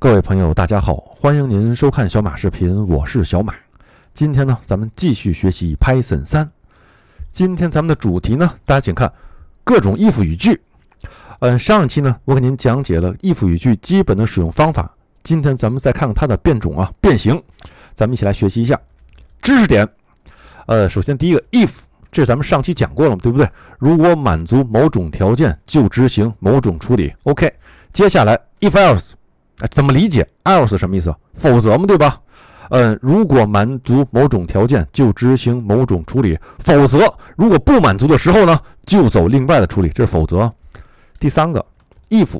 各位朋友，大家好，欢迎您收看小马视频，我是小马。今天呢，咱们继续学习 Python 三。今天咱们的主题呢，大家请看各种 if 语句。嗯，上一期呢，我给您讲解了 if 语句基本的使用方法。今天咱们再看看它的变种啊，变形。咱们一起来学习一下知识点。呃，首先第一个 if，这是咱们上期讲过了，对不对？如果满足某种条件，就执行某种处理。OK，接下来 if else。哎，怎么理解 else 什么意思？否则嘛，对吧？嗯，如果满足某种条件就执行某种处理，否则如果不满足的时候呢，就走另外的处理。这是否则。第三个 if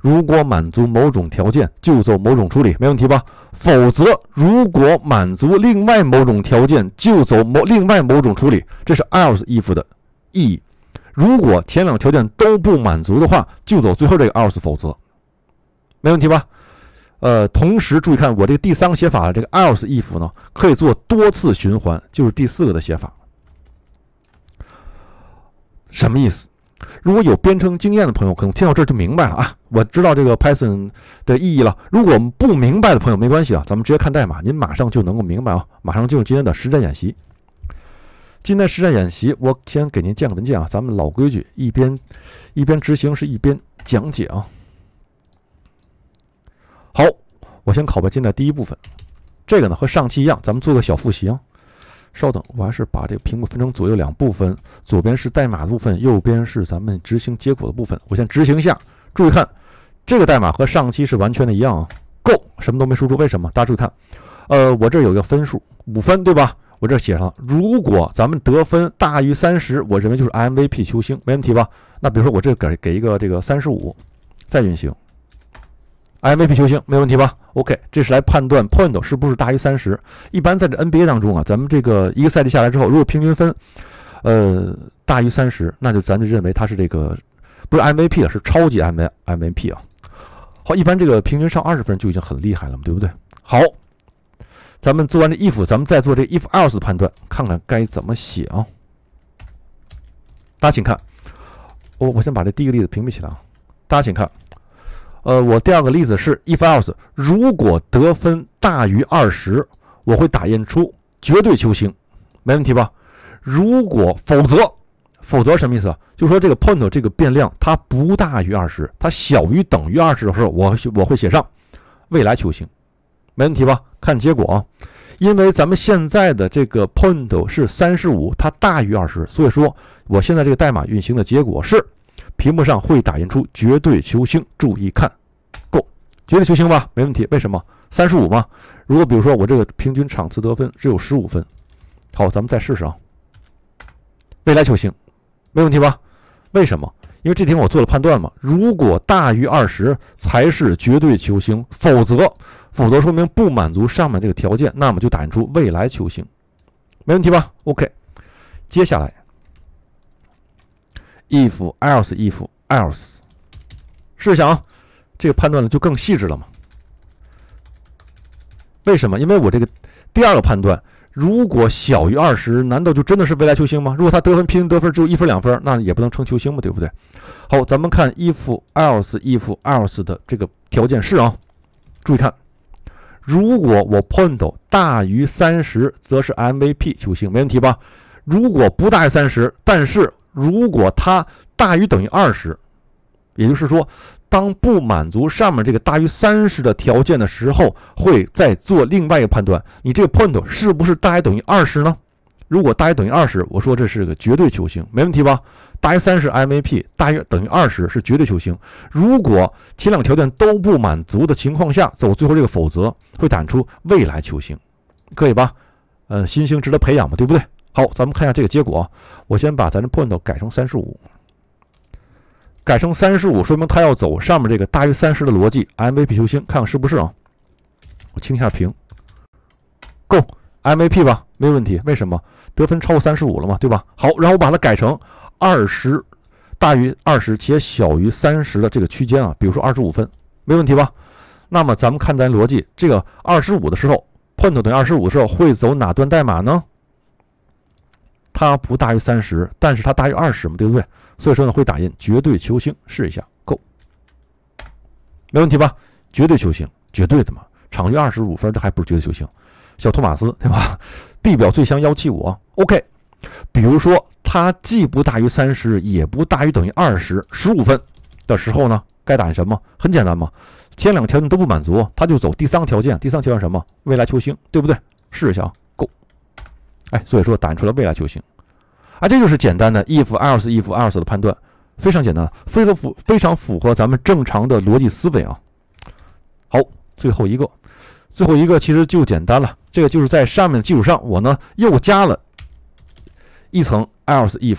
如果满足某种条件就走某种处理，没问题吧？否则如果满足另外某种条件就走某另外某种处理。这是 else if 的意义。如果前两个条件都不满足的话，就走最后这个 else，否则。没问题吧？呃，同时注意看我这个第三个写法的这个 else if 呢，可以做多次循环，就是第四个的写法。什么意思？如果有编程经验的朋友，可能听到这就明白了啊。我知道这个 Python 的意义了。如果不明白的朋友，没关系啊，咱们直接看代码，您马上就能够明白啊。马上进入今天的实战演习。今天实战演习，我先给您建个文件啊。咱们老规矩，一边一边执行，是一边讲解啊。好，我先考贝进来第一部分，这个呢和上期一样，咱们做个小复习啊。稍等，我还是把这个屏幕分成左右两部分，左边是代码的部分，右边是咱们执行结果的部分。我先执行一下，注意看，这个代码和上期是完全的一样。Go，什么都没输出，为什么？大家注意看，呃，我这有个分数，五分对吧？我这写上了。如果咱们得分大于三十，我认为就是 MVP 球星，没问题吧？那比如说我这给给一个这个三十五，再运行。MVP 球星没问题吧？OK，这是来判断 point 是不是大于三十。一般在这 NBA 当中啊，咱们这个一个赛季下来之后，如果平均分，呃，大于三十，那就咱就认为他是这个不是 MVP 啊，是超级 M MVP 啊。好，一般这个平均上二十分就已经很厉害了嘛，对不对？好，咱们做完这 if，咱们再做这 if else 的判断，看看该怎么写啊。大家请看，我我先把这第一个例子屏蔽起来啊。大家请看。呃，我第二个例子是 if else，如果得分大于二十，我会打印出绝对球星，没问题吧？如果否则，否则什么意思啊？就说这个 point 这个变量它不大于二十，它小于等于二十的时候，我我会写上未来球星，没问题吧？看结果啊，因为咱们现在的这个 point 是三十五，它大于二十，所以说我现在这个代码运行的结果是。屏幕上会打印出绝对球星，注意看，够绝对球星吧？没问题。为什么？三十五嘛。如果比如说我这个平均场次得分只有十五分，好，咱们再试试啊。未来球星，没问题吧？为什么？因为这题我做了判断嘛。如果大于二十才是绝对球星，否则，否则说明不满足上面这个条件，那么就打印出未来球星，没问题吧？OK，接下来。If else if else，试一下啊，这个判断呢就更细致了嘛。为什么？因为我这个第二个判断，如果小于二十，难道就真的是未来球星吗？如果他得分、平均得分只有一分、两分，那也不能称球星嘛，对不对？好，咱们看 if else if else 的这个条件是啊，注意看，如果我碰到大于三十，则是 MVP 球星，没问题吧？如果不大于三十，但是如果它大于等于二十，也就是说，当不满足上面这个大于三十的条件的时候，会再做另外一个判断。你这个 point 是不是大于等于二十呢？如果大于等于二十，我说这是个绝对球星，没问题吧？大于三十 MVP，大于等于二十是绝对球星。如果前两个条件都不满足的情况下，走最后这个否则会弹出未来球星，可以吧？嗯，新星值得培养嘛，对不对？好，咱们看一下这个结果啊。我先把咱的 point 改成三十五，改成三十五，说明它要走上面这个大于三十的逻辑。MVP 星，看看是不是啊？我清一下屏，Go MVP 吧，没问题。为什么？得分超过三十五了嘛，对吧？好，然后我把它改成二十大于二十且小于三十的这个区间啊。比如说二十五分，没问题吧？那么咱们看咱逻辑，这个二十五的时候，point 等于二十五的时候会走哪段代码呢？它不大于三十，但是它大于二十嘛，对不对？所以说呢，会打印绝对球星，试一下，够，没问题吧？绝对球星，绝对的嘛，场均二十五分，这还不是绝对球星？小托马斯对吧？地表最强幺七五，OK。比如说，它既不大于三十，也不大于等于二十，十五分的时候呢，该打印什么？很简单嘛，前两个条件都不满足，它就走第三个条件。第三个条件什么？未来球星，对不对？试一下啊。哎，所以说，打出了未来球星啊，这就是简单的 if else if else 的判断，非常简单，非常符，非常符合咱们正常的逻辑思维啊。好，最后一个，最后一个其实就简单了，这个就是在上面的基础上，我呢又加了一层 else if，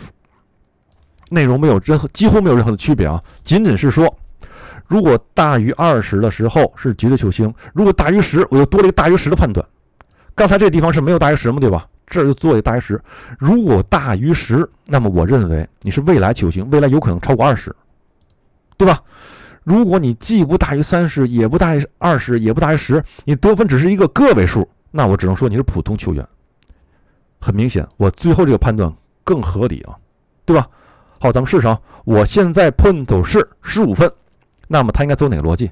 内容没有任何，几乎没有任何的区别啊，仅仅是说，如果大于二十的时候是绝对球星，如果大于十，我又多了一个大于十的判断，刚才这地方是没有大于十嘛，对吧？这就做一大于十，如果大于十，那么我认为你是未来球星，未来有可能超过二十，对吧？如果你既不大于三十，也不大于二十，也不大于十，你得分只是一个个位数，那我只能说你是普通球员。很明显，我最后这个判断更合理啊，对吧？好，咱们试试啊，我现在 point 走势十五分，那么他应该走哪个逻辑？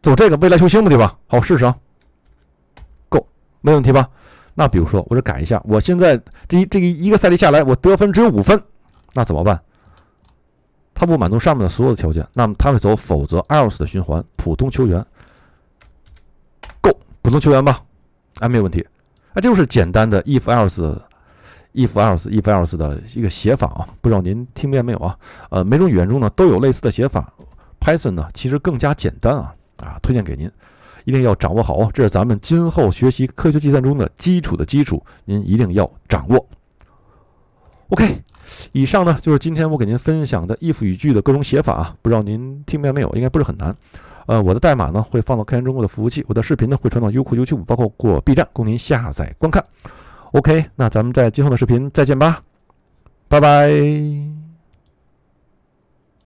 走这个未来球星的对吧？好，试试啊，够，没问题吧？那比如说，我这改一下，我现在这一这个一个赛季下来，我得分只有五分，那怎么办？他不满足上面的所有的条件，那么他会走否则 else 的循环。普通球员，够普通球员吧？哎，没有问题。啊，这就是简单的 if else if else if else 的一个写法啊。不知道您听明白没有啊？呃，每种语言中呢都有类似的写法。Python 呢其实更加简单啊啊，推荐给您。一定要掌握好啊！这是咱们今后学习科学计算中的基础的基础，您一定要掌握。OK，以上呢就是今天我给您分享的 if 语句的各种写法啊，不知道您听明白没有？应该不是很难。呃，我的代码呢会放到开源中国的服务器，我的视频呢会传到优酷、u b 五，包括过 B 站供您下载观看。OK，那咱们在今后的视频再见吧，拜拜。